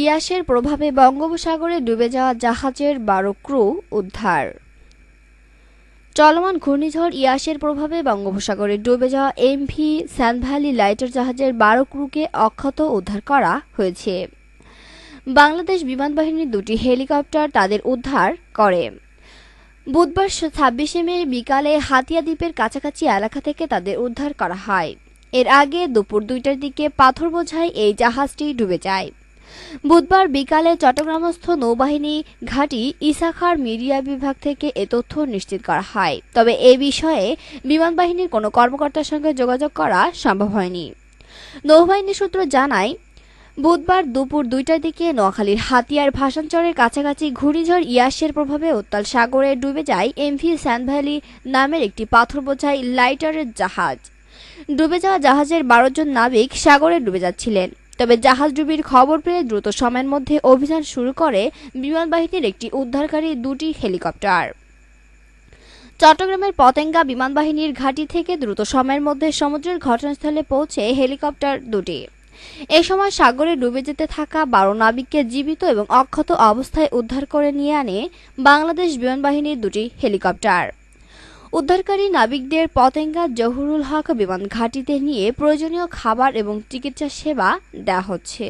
পিয়াসের প্রভাবে বঙ্গোপসাগরে ডুবে যাওয়া জাহাজের বারো ক্রু উদ্ধার চলমান ঘূর্ণিঝড় ইয়াসের প্রভাবে বঙ্গোপসাগরে ডুবে যাওয়া এমভি ভ্যালি লাইটার জাহাজের বারো ক্রুকে অক্ষত উদ্ধার করা হয়েছে বাংলাদেশ বিমান বাহিনীর দুটি হেলিকপ্টার তাদের উদ্ধার করে বুধবার ছাব্বিশে মে বিকালে হাতিয়া দ্বীপের কাছাকাছি এলাকা থেকে তাদের উদ্ধার করা হয় এর আগে দুপুর দুইটার দিকে পাথর বোঝায় এই জাহাজটি ডুবে যায় বুধবার বিকালে চট্টগ্রামস্থ নৌবাহিনী ঘাঁটি ইসাখার মিডিয়া বিভাগ থেকে এ তথ্য নিশ্চিত করা হয় তবে এ বিষয়ে বিমান বাহিনীর কোনো কর্মকর্তার সঙ্গে যোগাযোগ করা সম্ভব হয়নি নৌবাহিনী সূত্র জানায় বুধবার দুপুর দুইটার দিকে নোয়াখালীর হাতিয়ার ভাষাঞ্চরের কাছাকাছি ঘূর্ণিঝড় ইয়াসের প্রভাবে উত্তাল সাগরে ডুবে যায় এমভি স্যানভ্যালি নামের একটি পাথর বোঝাই লাইটারের জাহাজ ডুবে যাওয়া জাহাজের বারো জন নাবিক সাগরে ডুবে যাচ্ছিলেন তবে জাহাজ ডুবির খবর পেয়ে দ্রুত সময়ের মধ্যে অভিযান শুরু করে বিমান বাহিনীর একটি উদ্ধারকারী দুটি হেলিকপ্টার চট্টগ্রামের পতেঙ্গা বিমান বাহিনীর ঘাঁটি থেকে দ্রুত সময়ের মধ্যে সমুদ্রের ঘটনাস্থলে পৌঁছে হেলিকপ্টার দুটি এ সময় সাগরে ডুবে যেতে থাকা বারো নাবিককে জীবিত এবং অক্ষত অবস্থায় উদ্ধার করে নিয়ে আনে বাংলাদেশ বিমান বাহিনীর দুটি হেলিকপ্টার উদ্ধারকারী নাবিকদের পতেঙ্গা জহুরুল হক বিমান ঘাঁটিতে নিয়ে প্রয়োজনীয় খাবার এবং চিকিৎসা সেবা দেওয়া হচ্ছে